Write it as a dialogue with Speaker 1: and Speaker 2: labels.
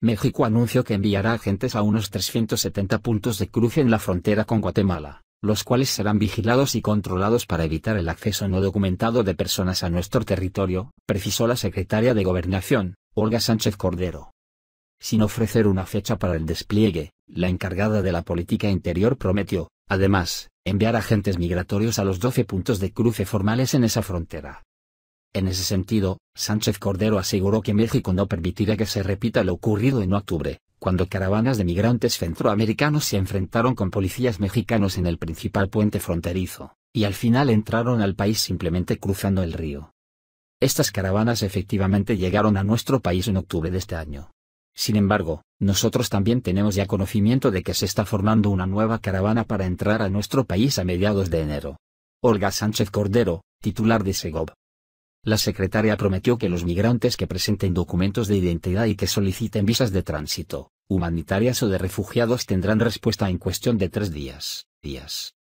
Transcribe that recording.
Speaker 1: México anunció que enviará agentes a unos 370 puntos de cruce en la frontera con Guatemala, los cuales serán vigilados y controlados para evitar el acceso no documentado de personas a nuestro territorio, precisó la secretaria de Gobernación, Olga Sánchez Cordero. Sin ofrecer una fecha para el despliegue, la encargada de la política interior prometió,
Speaker 2: además,
Speaker 1: enviar agentes migratorios a los 12 puntos de cruce formales en esa frontera. En ese sentido, Sánchez Cordero aseguró que México no permitirá que se repita lo ocurrido en octubre, cuando caravanas de migrantes centroamericanos se enfrentaron con policías mexicanos en el principal puente fronterizo, y al final entraron al país simplemente cruzando el río. Estas caravanas efectivamente llegaron a nuestro país en octubre de este año. Sin embargo, nosotros también tenemos ya conocimiento de que se está formando una nueva caravana para entrar a nuestro país a mediados de enero. Olga Sánchez Cordero, titular de Segob. La secretaria prometió que los migrantes que presenten documentos de identidad y que soliciten visas
Speaker 2: de tránsito, humanitarias o de refugiados tendrán respuesta en cuestión de tres días. días.